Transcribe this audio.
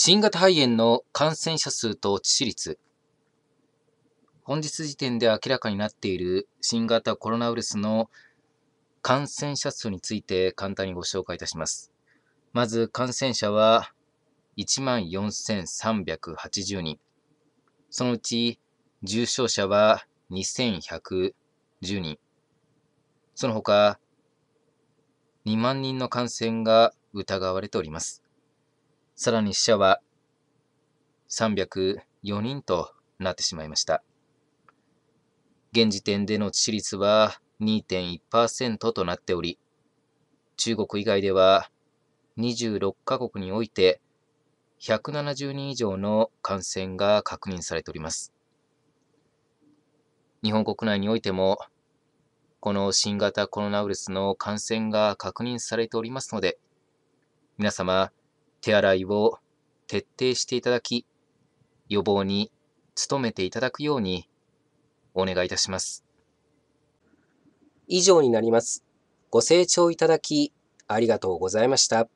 新型肺炎の感染者数と致死率。本日時点で明らかになっている新型コロナウイルスの感染者数について簡単にご紹介いたします。まず感染者は14,380人。そのうち重症者は2110人。その他2万人の感染が疑われております。さらに死者は304人となってしまいました。現時点での致死率は2.1%となっており、中国以外では26カ国において170人以上の感染が確認されております。日本国内においても、この新型コロナウイルスの感染が確認されておりますので、皆様、手洗いを徹底していただき、予防に努めていただくようにお願いいたします。以上になります。ご清聴いただきありがとうございました。